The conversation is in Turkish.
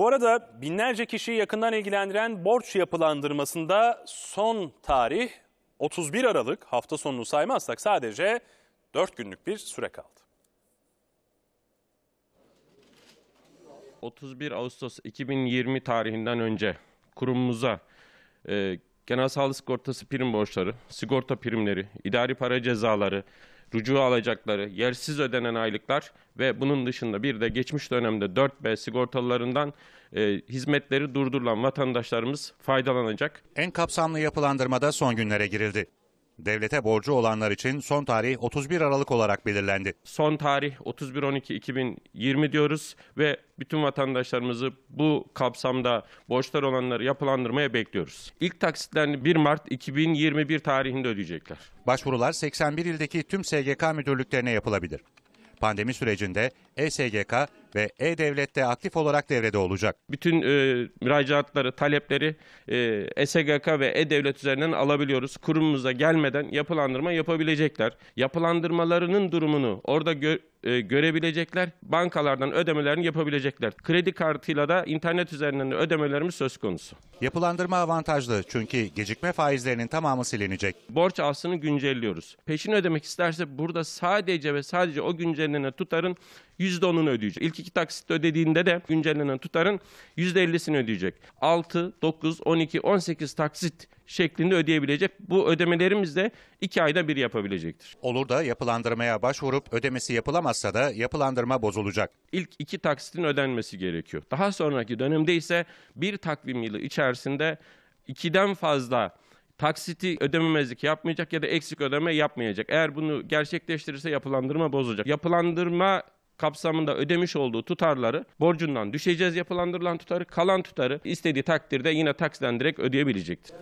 Bu arada binlerce kişiyi yakından ilgilendiren borç yapılandırmasında son tarih 31 Aralık hafta sonunu saymazsak sadece 4 günlük bir süre kaldı. 31 Ağustos 2020 tarihinden önce kurumumuza e, genel sağlık sigortası prim borçları, sigorta primleri, idari para cezaları, rucu alacakları, yersiz ödenen aylıklar ve bunun dışında bir de geçmiş dönemde 4B sigortalılarından e, hizmetleri durdurulan vatandaşlarımız faydalanacak. En kapsamlı yapılandırmada son günlere girildi. Devlete borcu olanlar için son tarih 31 Aralık olarak belirlendi. Son tarih 31-12-2020 diyoruz ve bütün vatandaşlarımızı bu kapsamda borçlar olanları yapılandırmaya bekliyoruz. İlk taksitlerini 1 Mart 2021 tarihinde ödeyecekler. Başvurular 81 ildeki tüm SGK müdürlüklerine yapılabilir. Pandemi sürecinde ESGK ve E-Devlet'te aktif olarak devrede olacak. Bütün e, müracaatları, talepleri e, e SGK ve E-Devlet üzerinden alabiliyoruz. Kurumumuza gelmeden yapılandırma yapabilecekler. Yapılandırmalarının durumunu orada gö e, görebilecekler. Bankalardan ödemelerini yapabilecekler. Kredi kartıyla da internet üzerinden ödemelerimiz söz konusu. Yapılandırma avantajlı çünkü gecikme faizlerinin tamamı silinecek. Borç alsını güncelliyoruz. Peşin ödemek isterse burada sadece ve sadece o güncellenen tutarın %10'unu ödeyecek. İlk iki taksit ödediğinde de güncellenen tutarın %50'sini ödeyecek. 6, 9, 12, 18 taksit şeklinde ödeyebilecek. Bu ödemelerimiz de 2 ayda bir yapabilecektir. Olur da yapılandırmaya başvurup ödemesi yapılamazsa da yapılandırma bozulacak. İlk iki taksitin ödenmesi gerekiyor. Daha sonraki dönemde ise bir takvim yılı içerisinde 2'den fazla taksiti ödememezlik yapmayacak ya da eksik ödeme yapmayacak. Eğer bunu gerçekleştirirse yapılandırma bozulacak. Yapılandırma kapsamında ödemiş olduğu tutarları borcundan düşeceğiz yapılandırılan tutarı kalan tutarı istediği takdirde yine taksiden direkt ödeyebilecektir.